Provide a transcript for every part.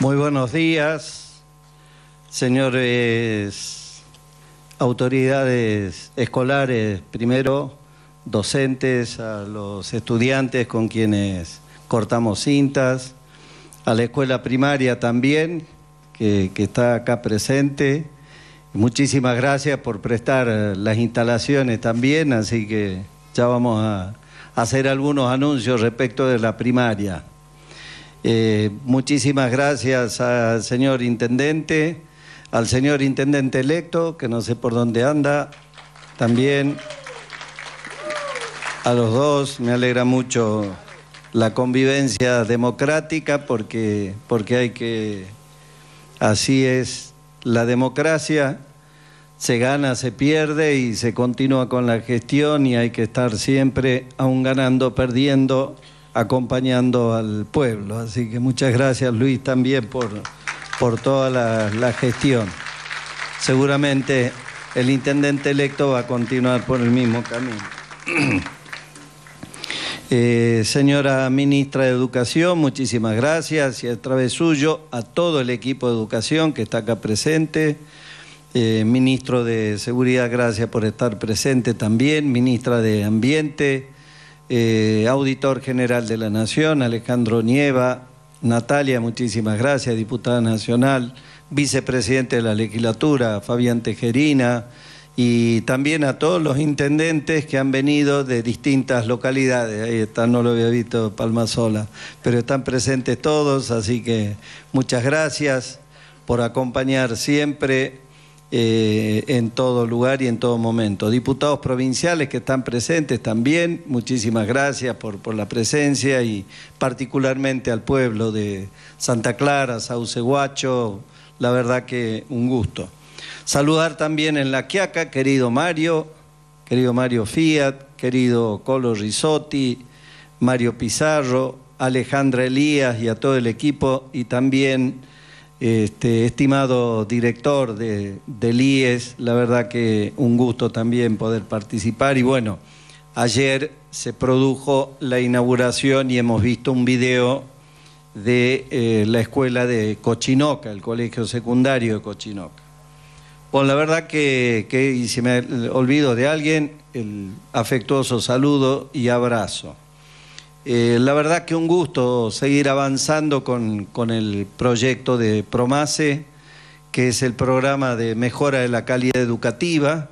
Muy buenos días, señores autoridades escolares, primero docentes, a los estudiantes con quienes cortamos cintas, a la escuela primaria también, que, está acá presente. Muchísimas gracias por prestar las instalaciones también, así que ya vamos a hacer algunos anuncios respecto de la primaria. Eh, muchísimas gracias al señor intendente, al señor intendente electo, que no sé por dónde anda, también a los dos, me alegra mucho la convivencia democrática porque, porque hay que, así es, la democracia se gana, se pierde y se continúa con la gestión y hay que estar siempre aún ganando, perdiendo acompañando al pueblo. Así que muchas gracias Luis también por, por toda la, gestión. Seguramente el intendente electo va a continuar por el mismo camino. Eh, señora ministra de Educación, muchísimas gracias y a través suyo a todo el equipo de educación que está acá presente. Eh, ministro de Seguridad, gracias por estar presente también. Ministra de Ambiente, eh, auditor General de la Nación, Alejandro Nieva, Natalia, muchísimas gracias, diputada nacional, vicepresidente de la legislatura, Fabián Tejerina, y también a todos los intendentes que han venido de distintas localidades. Ahí está, no lo había visto Palma Sola, pero están presentes todos, así que muchas gracias por acompañar siempre eh, en todo lugar y en todo momento. Diputados provinciales que están presentes también, muchísimas gracias por, la presencia y particularmente al pueblo de Santa Clara, Sauceguacho, la verdad que un gusto. Saludar también en La Quiaca, querido Mario, querido Mario Fiat, querido Colo Risotti, Mario Pizarro, Alejandra Elías y a todo el equipo y también este, estimado director de, del IES, la verdad que un gusto también poder participar. Y bueno, ayer se produjo la inauguración y hemos visto un video de eh, la escuela de Cochinoca, el colegio secundario de Cochinoca. Bueno, la verdad que, y si me olvido de alguien, el afectuoso saludo y abrazo. Eh, la verdad que un gusto seguir avanzando con, el proyecto de PROMACE, que es el programa de mejora de la calidad educativa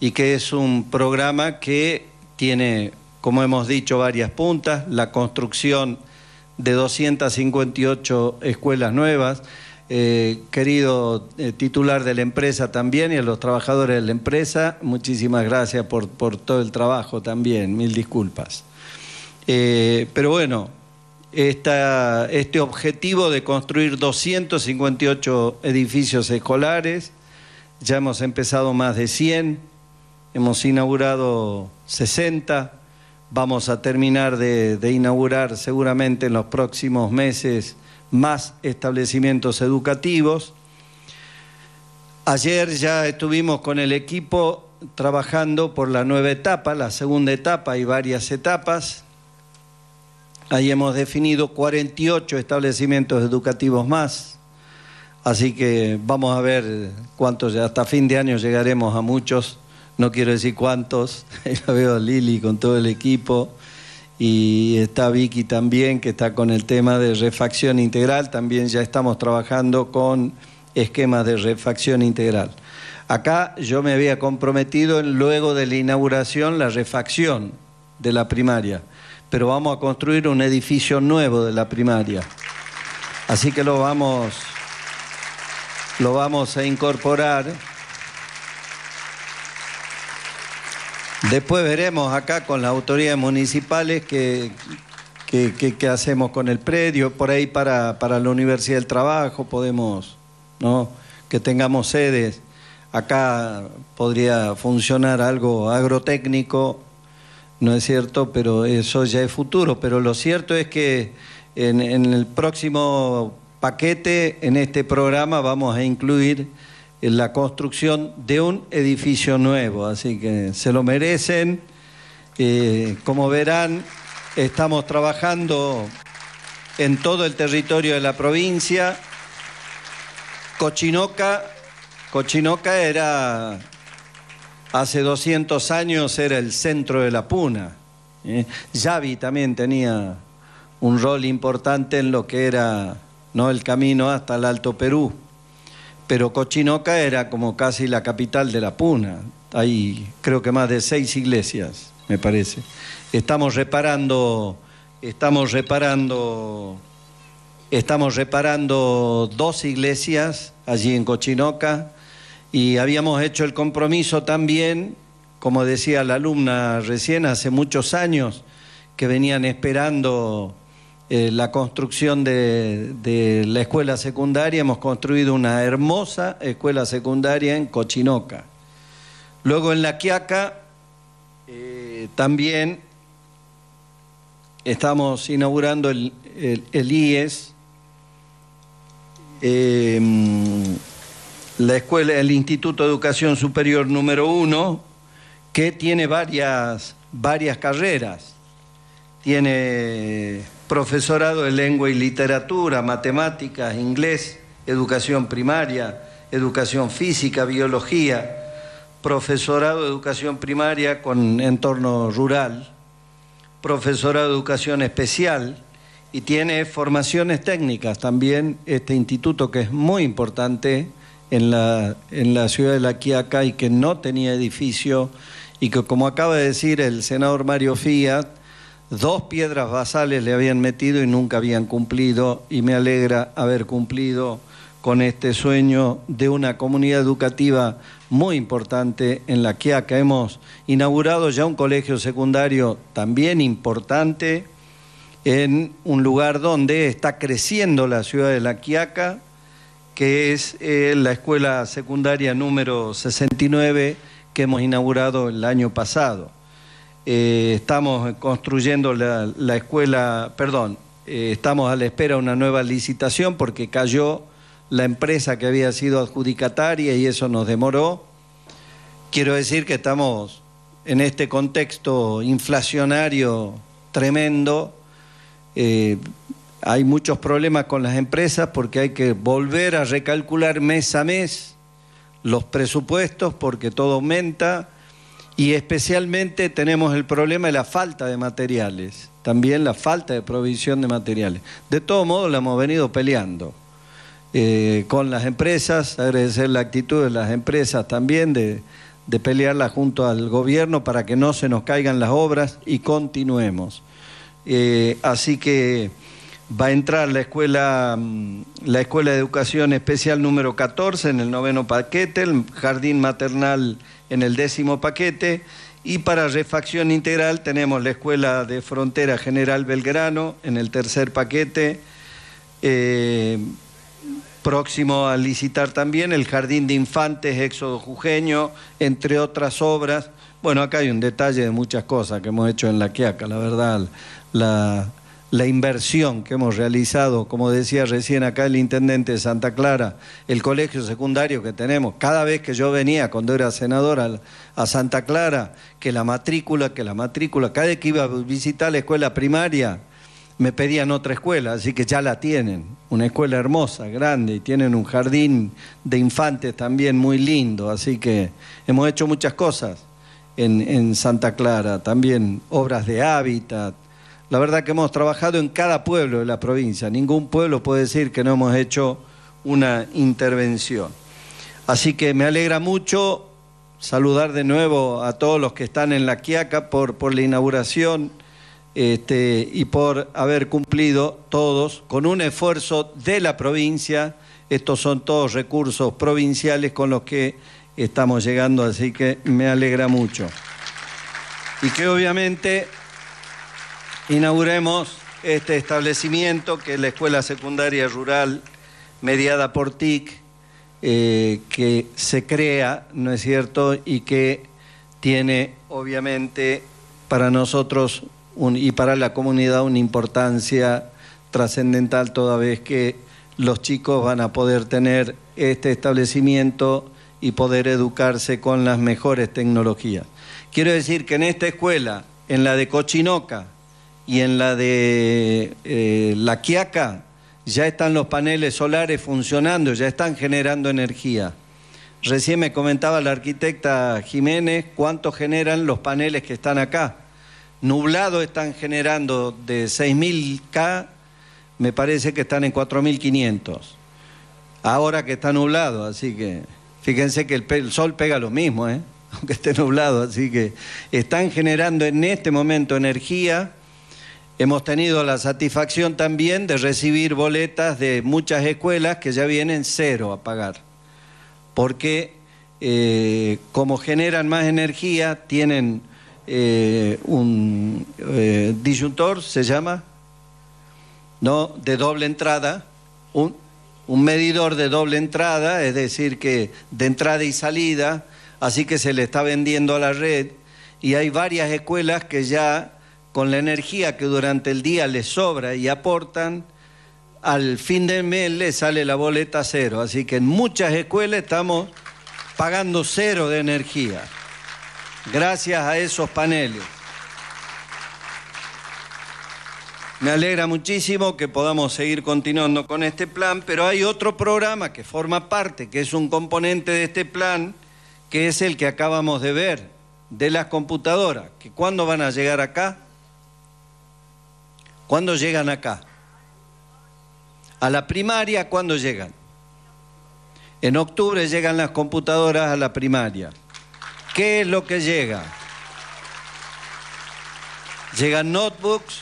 y que es un programa que tiene, como hemos dicho, varias puntas, la construcción de 258 escuelas nuevas. Eh, querido eh, titular de la empresa también y a los trabajadores de la empresa, muchísimas gracias por todo el trabajo también, mil disculpas. Eh, pero bueno, este objetivo de construir 258 edificios escolares, ya hemos empezado más de 100, hemos inaugurado 60, vamos a terminar de inaugurar seguramente en los próximos meses más establecimientos educativos. Ayer ya estuvimos con el equipo trabajando por la nueva etapa, la segunda etapa y varias etapas Ahí hemos definido 48 establecimientos educativos más, así que vamos a ver cuántos, hasta fin de año llegaremos a muchos, no quiero decir cuántos, ya veo a Lili con todo el equipo y está Vicky también que está con el tema de refacción integral, también ya estamos trabajando con esquemas de refacción integral. Acá yo me había comprometido luego de la inauguración la refacción de la primaria pero vamos a construir un edificio nuevo de la primaria. Así que lo vamos, lo vamos a incorporar. Después veremos acá con las autoridades municipales qué, hacemos con el predio. Por ahí para, la Universidad del Trabajo podemos, Que tengamos sedes. Acá podría funcionar algo agrotécnico ¿no es cierto? Pero eso ya es futuro. Pero lo cierto es que en, el próximo paquete, en este programa, vamos a incluir la construcción de un edificio nuevo. Así que se lo merecen. Eh, como verán, estamos trabajando en todo el territorio de la provincia. Cochinoca, Cochinoca era Hace 200 años era el centro de la puna. ¿eh? Yavi también tenía un rol importante en lo que era ¿no? el camino hasta el Alto Perú. Pero Cochinoca era como casi la capital de la puna. Hay creo que más de seis iglesias, me parece. Estamos reparando, estamos reparando, estamos reparando dos iglesias allí en Cochinoca y habíamos hecho el compromiso también, como decía la alumna recién, hace muchos años que venían esperando eh, la construcción de, la escuela secundaria, hemos construido una hermosa escuela secundaria en Cochinoca. Luego en La Quiaca eh, también estamos inaugurando el, IES. Eh, la escuela, el Instituto de Educación Superior número uno, que tiene varias, varias carreras. Tiene profesorado de lengua y literatura, matemáticas, inglés, educación primaria, educación física, biología, profesorado de educación primaria con entorno rural, profesorado de educación especial y tiene formaciones técnicas también este instituto que es muy importante en la, en la ciudad de La Quiaca y que no tenía edificio y que, como acaba de decir el senador Mario Fiat, dos piedras basales le habían metido y nunca habían cumplido y me alegra haber cumplido con este sueño de una comunidad educativa muy importante en la Quiaca. Hemos inaugurado ya un colegio secundario también importante en un lugar donde está creciendo la ciudad de La Quiaca, que es eh, la escuela secundaria número 69 que hemos inaugurado el año pasado. Eh, estamos construyendo la, escuela, perdón, eh, estamos a la espera de una nueva licitación porque cayó la empresa que había sido adjudicataria y eso nos demoró. Quiero decir que estamos en este contexto inflacionario tremendo. Hay muchos problemas con las empresas porque hay que volver a recalcular mes a mes los presupuestos porque todo aumenta y especialmente tenemos el problema de la falta de materiales, también la falta de provisión de materiales. De todo modo, la hemos venido peleando eh, con las empresas, agradecer la actitud de las empresas también de, pelearla junto al gobierno para que no se nos caigan las obras y continuemos. Eh, así que va a entrar la escuela, mm, la escuela de educación especial número 14 en el noveno paquete, el jardín maternal en el décimo paquete, y para refacción integral tenemos la escuela de frontera General Belgrano en el tercer paquete, eh, próximo a licitar también el jardín de infantes Éxodo Jujeño, entre otras obras. Bueno, acá hay un detalle de muchas cosas que hemos hecho en La Quiaca, la verdad. La, la inversión que hemos realizado, como decía recién acá el intendente de Santa Clara, el colegio secundario que tenemos, cada vez que yo venía cuando era senador a Santa Clara, que la matrícula, que la matrícula, cada vez que iba a visitar la escuela primaria, me pedían otra escuela, así que ya la tienen, una escuela hermosa, grande, y tienen un jardín de infantes también muy lindo, así que hemos hecho muchas cosas en, en Santa Clara, también obras de hábitat, la verdad que hemos trabajado en cada pueblo de la provincia. Ningún pueblo puede decir que no hemos hecho una intervención. Así que me alegra mucho saludar de nuevo a todos los que están en La Quiaca por, la inauguración este, y por haber cumplido todos con un esfuerzo de la provincia. Estos son todos recursos provinciales con los que estamos llegando, así que me alegra mucho. Y que obviamente Inauguremos este establecimiento que es la Escuela Secundaria Rural mediada por TIC, eh, que se crea, ¿no es cierto? Y que tiene obviamente para nosotros y para la comunidad una importancia trascendental toda vez que los chicos van a poder tener este establecimiento y poder educarse con las mejores tecnologías. Quiero decir que en esta escuela, en la de Cochinoca, y en la de eh, La Quiaca ya están los paneles solares funcionando, ya están generando energía. Recién me comentaba la arquitecta Jiménez cuánto generan los paneles que están acá. Nublado están generando de 6.000K, me parece que están en 4.500. Ahora que está nublado, así que fíjense que el, sol pega lo mismo, ¿eh? aunque esté nublado, así que están generando en este momento energía Hemos tenido la satisfacción también de recibir boletas de muchas escuelas que ya vienen cero a pagar, porque eh, como generan más energía, tienen eh, un eh, disyuntor, se llama, no, de doble entrada, un, un medidor de doble entrada, es decir, que de entrada y salida, así que se le está vendiendo a la red, y hay varias escuelas que ya con la energía que durante el día les sobra y aportan, al fin del mes les sale la boleta cero. Así que en muchas escuelas estamos pagando cero de energía, gracias a esos paneles. Me alegra muchísimo que podamos seguir continuando con este plan, pero hay otro programa que forma parte, que es un componente de este plan, que es el que acabamos de ver, de las computadoras, que cuándo van a llegar acá, ¿Cuándo llegan acá? A la primaria, ¿cuándo llegan? En octubre llegan las computadoras a la primaria. ¿Qué es lo que llega? Llegan notebooks,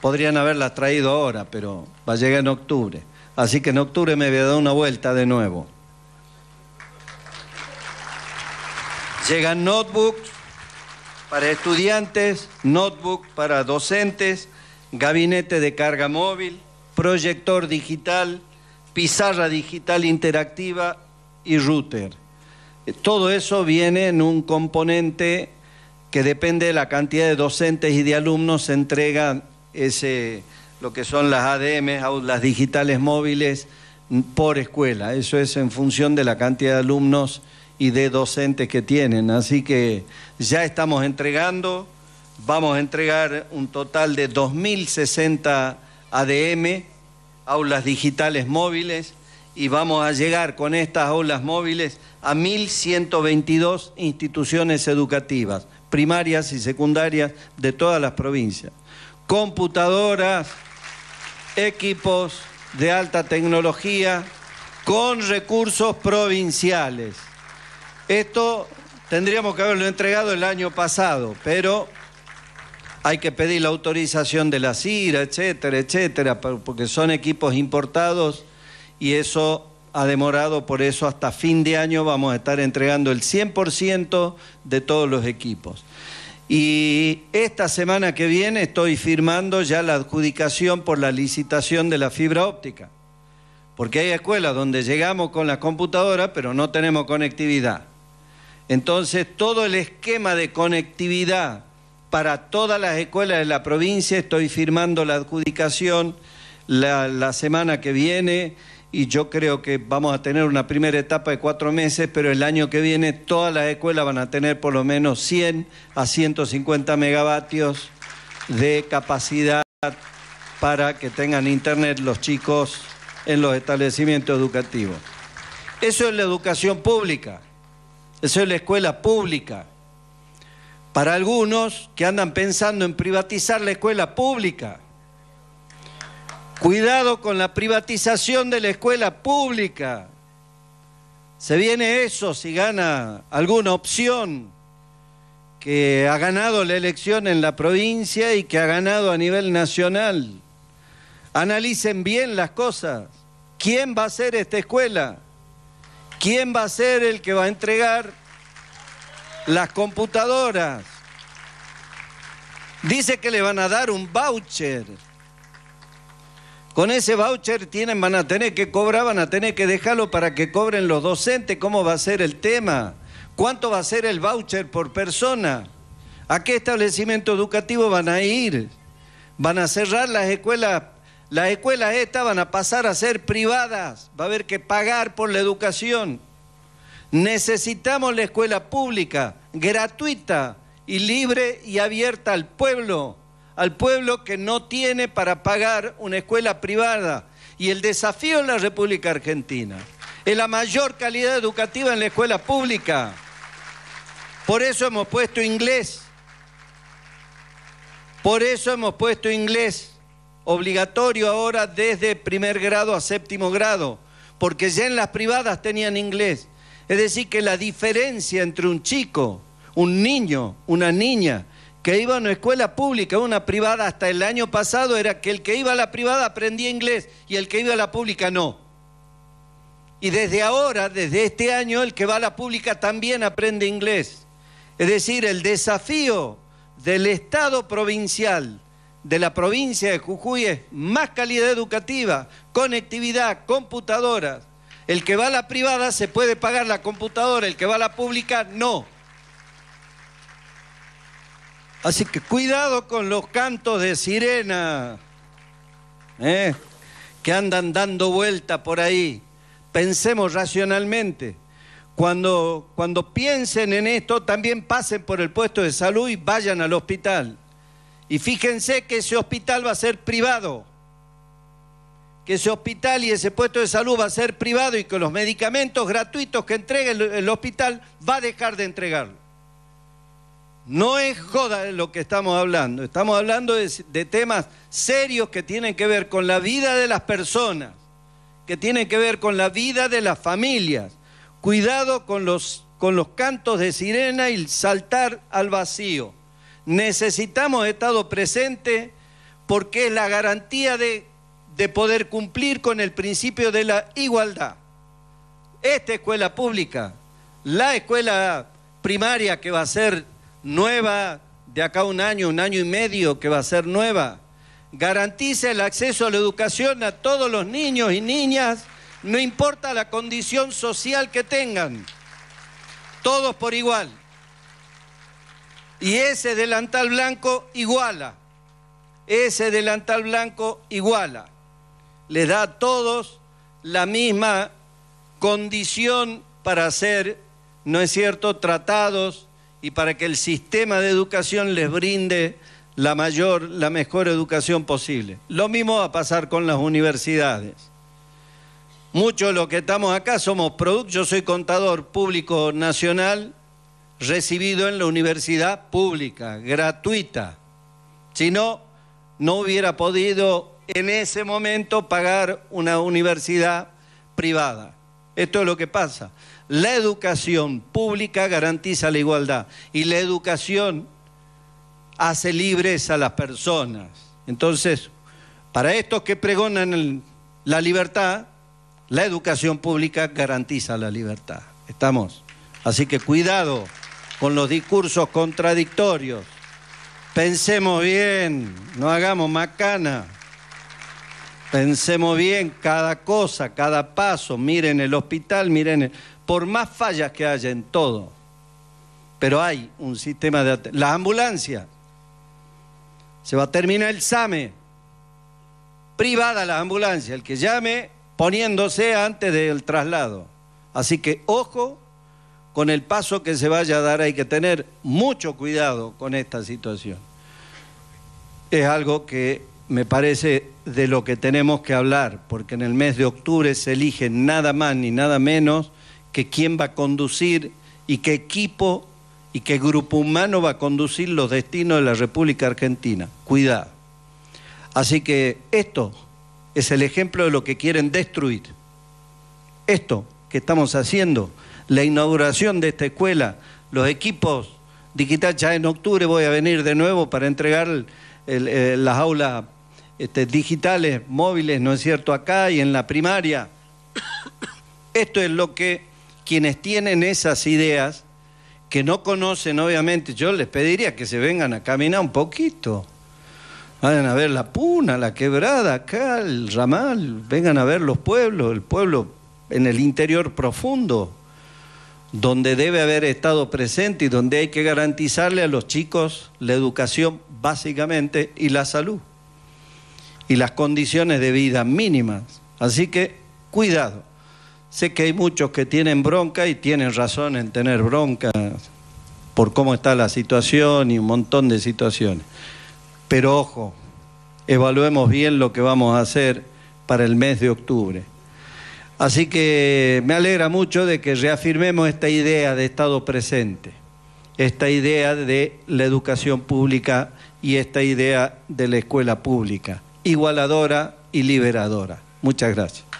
podrían haberlas traído ahora, pero va a llegar en octubre. Así que en octubre me voy a dar una vuelta de nuevo. Llegan notebooks para estudiantes, notebooks para docentes, gabinete de carga móvil, proyector digital, pizarra digital interactiva y router. Eh, todo eso viene en un componente que depende de la cantidad de docentes y de alumnos se entrega ese, lo que son las ADM, las digitales móviles, por escuela. Eso es en función de la cantidad de alumnos y de docentes que tienen. Así que ya estamos entregando vamos a entregar un total de 2.060 ADM, aulas digitales móviles, y vamos a llegar con estas aulas móviles a 1.122 instituciones educativas, primarias y secundarias de todas las provincias. Computadoras, equipos de alta tecnología con recursos provinciales. Esto tendríamos que haberlo entregado el año pasado, pero hay que pedir la autorización de la CIRA, etcétera, etcétera, porque son equipos importados y eso ha demorado, por eso hasta fin de año vamos a estar entregando el 100% de todos los equipos. Y esta semana que viene estoy firmando ya la adjudicación por la licitación de la fibra óptica, porque hay escuelas donde llegamos con la computadora pero no tenemos conectividad. Entonces todo el esquema de conectividad para todas las escuelas de la provincia. Estoy firmando la adjudicación la, semana que viene y yo creo que vamos a tener una primera etapa de cuatro meses, pero el año que viene todas las escuelas van a tener por lo menos 100 a 150 megavatios de capacidad para que tengan internet los chicos en los establecimientos educativos. Eso es la educación pública, eso es la escuela pública para algunos que andan pensando en privatizar la escuela pública. Cuidado con la privatización de la escuela pública. Se viene eso si gana alguna opción que ha ganado la elección en la provincia y que ha ganado a nivel nacional. Analicen bien las cosas. ¿Quién va a ser esta escuela? ¿Quién va a ser el que va a entregar las computadoras. Dice que le van a dar un voucher. Con ese voucher tienen, van a tener que cobrar, van a tener que dejarlo para que cobren los docentes. ¿Cómo va a ser el tema? ¿Cuánto va a ser el voucher por persona? ¿A qué establecimiento educativo van a ir? ¿Van a cerrar las escuelas? Las escuelas estas van a pasar a ser privadas. Va a haber que pagar por la educación. Necesitamos la escuela pública, gratuita y libre y abierta al pueblo, al pueblo que no tiene para pagar una escuela privada. Y el desafío en la República Argentina es la mayor calidad educativa en la escuela pública. Por eso hemos puesto inglés. Por eso hemos puesto inglés obligatorio ahora desde primer grado a séptimo grado, porque ya en las privadas tenían inglés. Es decir, que la diferencia entre un chico, un niño, una niña, que iba a una escuela pública, una privada, hasta el año pasado era que el que iba a la privada aprendía inglés y el que iba a la pública no. Y desde ahora, desde este año, el que va a la pública también aprende inglés. Es decir, el desafío del Estado provincial, de la provincia de Jujuy, es más calidad educativa, conectividad, computadoras, el que va a la privada se puede pagar la computadora, el que va a la pública no. Así que cuidado con los cantos de sirena ¿eh? que andan dando vuelta por ahí. Pensemos racionalmente. Cuando, cuando piensen en esto, también pasen por el puesto de salud y vayan al hospital. Y fíjense que ese hospital va a ser privado que ese hospital y ese puesto de salud va a ser privado y que los medicamentos gratuitos que entregue el, hospital va a dejar de entregarlo. No es joda lo que estamos hablando, estamos hablando de, temas serios que tienen que ver con la vida de las personas, que tienen que ver con la vida de las familias. Cuidado con los, con los cantos de sirena y saltar al vacío. Necesitamos Estado presente porque es la garantía de de poder cumplir con el principio de la igualdad. Esta escuela pública, la escuela primaria que va a ser nueva de acá un año, un año y medio, que va a ser nueva, garantiza el acceso a la educación a todos los niños y niñas, no importa la condición social que tengan, todos por igual. Y ese delantal blanco iguala, ese delantal blanco iguala les da a todos la misma condición para ser, ¿no es cierto?, tratados y para que el sistema de educación les brinde la mayor, la mejor educación posible. Lo mismo va a pasar con las universidades. Muchos de los que estamos acá somos productos, yo soy contador público nacional, recibido en la universidad pública, gratuita. Si no, no hubiera podido en ese momento pagar una universidad privada. Esto es lo que pasa. La educación pública garantiza la igualdad y la educación hace libres a las personas. Entonces, para estos que pregonan la libertad, la educación pública garantiza la libertad. ¿Estamos? Así que cuidado con los discursos contradictorios. Pensemos bien, no hagamos macana. Pensemos bien cada cosa, cada paso, miren el hospital, miren, por más fallas que haya en todo, pero hay un sistema de... La ambulancia, se va a terminar el SAME, privada la ambulancia, el que llame poniéndose antes del traslado. Así que ojo con el paso que se vaya a dar, hay que tener mucho cuidado con esta situación. Es algo que me parece, de lo que tenemos que hablar, porque en el mes de octubre se elige nada más ni nada menos que quién va a conducir y qué equipo y qué grupo humano va a conducir los destinos de la República Argentina. Cuidado. Así que esto es el ejemplo de lo que quieren destruir. Esto que estamos haciendo, la inauguración de esta escuela, los equipos digitales, ya en octubre voy a venir de nuevo para entregar eh, las aulas este, digitales, móviles, ¿no es cierto?, acá y en la primaria. Esto es lo que quienes tienen esas ideas, que no conocen, obviamente, yo les pediría que se vengan a caminar un poquito. Vayan a ver la puna, la quebrada, acá, el ramal, vengan a ver los pueblos, el pueblo en el interior profundo, donde debe haber estado presente y donde hay que garantizarle a los chicos la educación básicamente y la salud y las condiciones de vida mínimas. Así que cuidado. Sé que hay muchos que tienen bronca y tienen razón en tener bronca por cómo está la situación y un montón de situaciones. Pero ojo, evaluemos bien lo que vamos a hacer para el mes de octubre. Así que me alegra mucho de que reafirmemos esta idea de Estado presente, esta idea de la educación pública y esta idea de la escuela pública igualadora y liberadora. Muchas gracias.